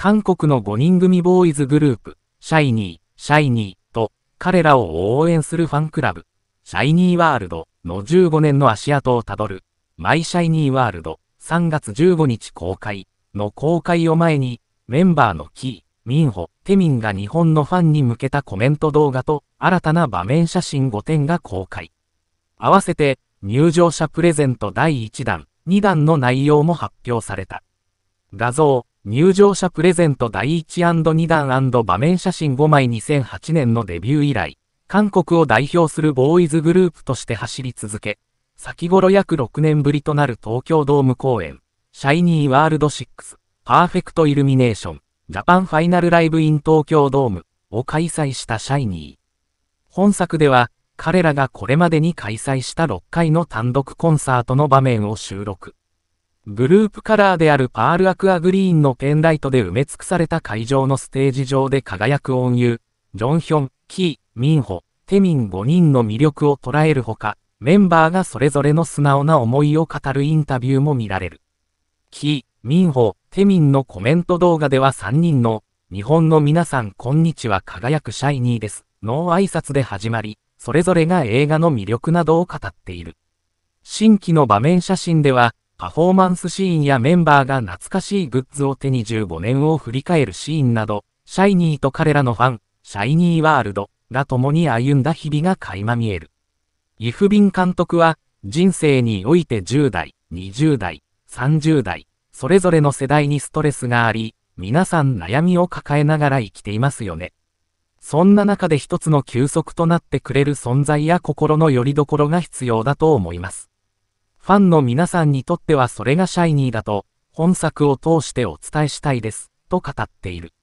韓国の5人組ボーイズグループ、シャイニー、シャイニーと、彼らを応援するファンクラブ、シャイニーワールドの15年の足跡をたどる、マイシャイニーワールド3月15日公開の公開を前に、メンバーのキー、ミンホ、テミンが日本のファンに向けたコメント動画と、新たな場面写真5点が公開。合わせて、入場者プレゼント第1弾、2弾の内容も発表された。画像、入場者プレゼント第 1&2 弾場面写真5枚2008年のデビュー以来、韓国を代表するボーイズグループとして走り続け、先頃約6年ぶりとなる東京ドーム公演、シャイニーワールド6、パーフェクトイルミネーション、ジャパンファイナルライブイン東京ドームを開催したシャイニー。本作では、彼らがこれまでに開催した6回の単独コンサートの場面を収録。グループカラーであるパールアクアグリーンのペンライトで埋め尽くされた会場のステージ上で輝く音優、ジョンヒョン、キー、ミンホ、テミン5人の魅力を捉えるほか、メンバーがそれぞれの素直な思いを語るインタビューも見られる。キー、ミンホ、テミンのコメント動画では3人の、日本の皆さんこんにちは輝くシャイニーです、の挨拶で始まり、それぞれが映画の魅力などを語っている。新規の場面写真では、パフォーマンスシーンやメンバーが懐かしいグッズを手に15年を振り返るシーンなど、シャイニーと彼らのファン、シャイニーワールドが共に歩んだ日々が垣間見える。イフビン監督は、人生において10代、20代、30代、それぞれの世代にストレスがあり、皆さん悩みを抱えながら生きていますよね。そんな中で一つの休息となってくれる存在や心の拠り所が必要だと思います。ファンの皆さんにとってはそれがシャイニーだと、本作を通してお伝えしたいです、と語っている。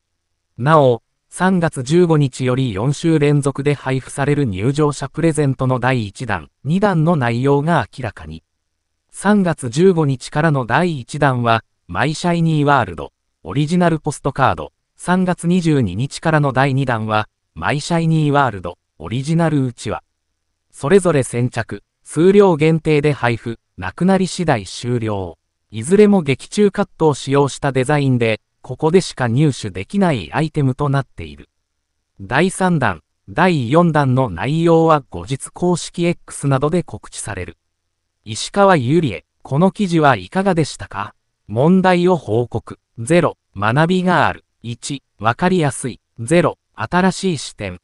なお、3月15日より4週連続で配布される入場者プレゼントの第1弾、2弾の内容が明らかに。3月15日からの第1弾は、マイシャイニーワールド、オリジナルポストカード。3月22日からの第2弾は、マイシャイニーワールド、オリジナルうちわ。それぞれ先着、数量限定で配布、なくなり次第終了。いずれも劇中カットを使用したデザインで、ここでしか入手できないアイテムとなっている。第3弾、第4弾の内容は後日公式 X などで告知される。石川ゆりえ、この記事はいかがでしたか問題を報告。0、学びがある。1、わかりやすい。0、新しい視点。